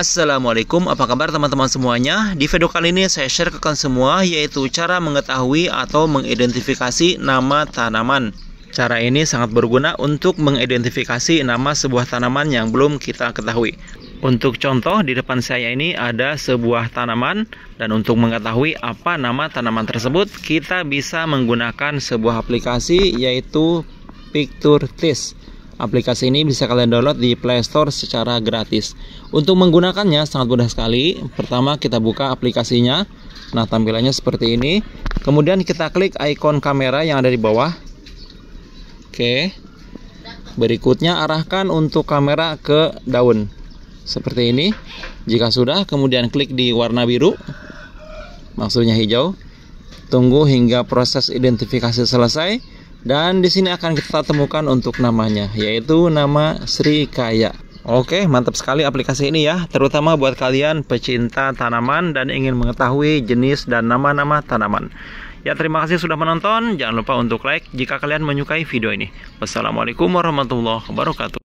Assalamualaikum, apa kabar teman-teman semuanya? Di video kali ini saya share ke kalian semua yaitu cara mengetahui atau mengidentifikasi nama tanaman. Cara ini sangat berguna untuk mengidentifikasi nama sebuah tanaman yang belum kita ketahui. Untuk contoh di depan saya ini ada sebuah tanaman dan untuk mengetahui apa nama tanaman tersebut kita bisa menggunakan sebuah aplikasi yaitu Picture Test. Aplikasi ini bisa kalian download di Play Store secara gratis. Untuk menggunakannya sangat mudah sekali. Pertama kita buka aplikasinya. Nah, tampilannya seperti ini. Kemudian kita klik ikon kamera yang ada di bawah. Oke. Berikutnya arahkan untuk kamera ke daun. Seperti ini. Jika sudah, kemudian klik di warna biru. Maksudnya hijau. Tunggu hingga proses identifikasi selesai. Dan di sini akan kita temukan untuk namanya, yaitu nama Sri Kaya. Oke, mantap sekali aplikasi ini ya, terutama buat kalian pecinta tanaman dan ingin mengetahui jenis dan nama-nama tanaman. Ya, terima kasih sudah menonton. Jangan lupa untuk like jika kalian menyukai video ini. Wassalamualaikum warahmatullahi wabarakatuh.